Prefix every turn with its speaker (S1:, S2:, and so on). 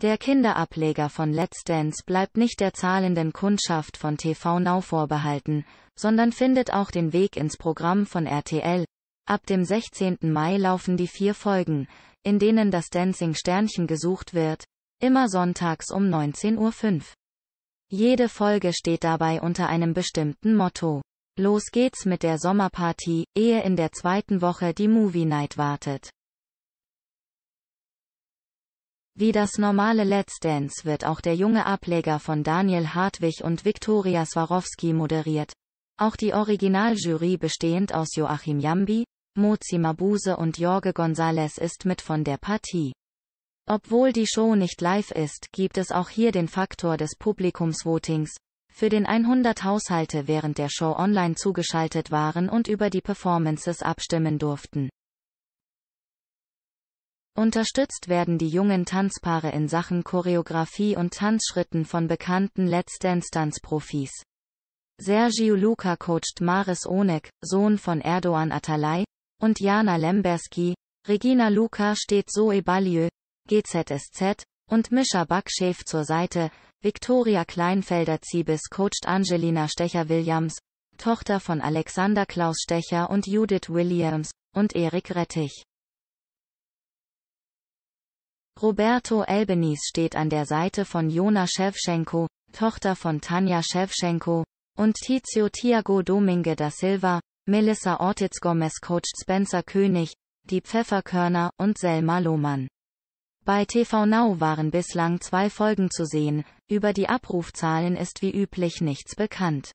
S1: Der Kinderableger von Let's Dance bleibt nicht der zahlenden Kundschaft von TV Now vorbehalten, sondern findet auch den Weg ins Programm von RTL. Ab dem 16. Mai laufen die vier Folgen, in denen das Dancing Sternchen gesucht wird, immer sonntags um 19.05 Uhr. Jede Folge steht dabei unter einem bestimmten Motto. Los geht's mit der Sommerparty, ehe in der zweiten Woche die Movie Night wartet. Wie das normale Let's Dance wird auch der junge Ableger von Daniel Hartwig und Viktoria Swarovski moderiert. Auch die Originaljury bestehend aus Joachim Jambi, Mozi Mabuse und Jorge González ist mit von der Partie. Obwohl die Show nicht live ist, gibt es auch hier den Faktor des Publikumsvotings, für den 100 Haushalte während der Show online zugeschaltet waren und über die Performances abstimmen durften. Unterstützt werden die jungen Tanzpaare in Sachen Choreografie und Tanzschritten von bekannten Let's Dance-Tanzprofis. Sergio Luca coacht Maris Onek, Sohn von Erdogan Atalay, und Jana Lemberski, Regina Luca steht Zoe Balieu, GZSZ, und Mischa Backschäf zur Seite, Viktoria Kleinfelder-Ziebis coacht Angelina Stecher-Williams, Tochter von Alexander Klaus Stecher und Judith Williams, und Erik Rettich. Roberto Albanese steht an der Seite von Jona Shevchenko, Tochter von Tanja Shevchenko, und Tizio Thiago Domingue da Silva, Melissa Ortiz Gomez coacht Spencer König, die Pfefferkörner und Selma Lohmann. Bei TV Now waren bislang zwei Folgen zu sehen, über die Abrufzahlen ist wie üblich nichts bekannt.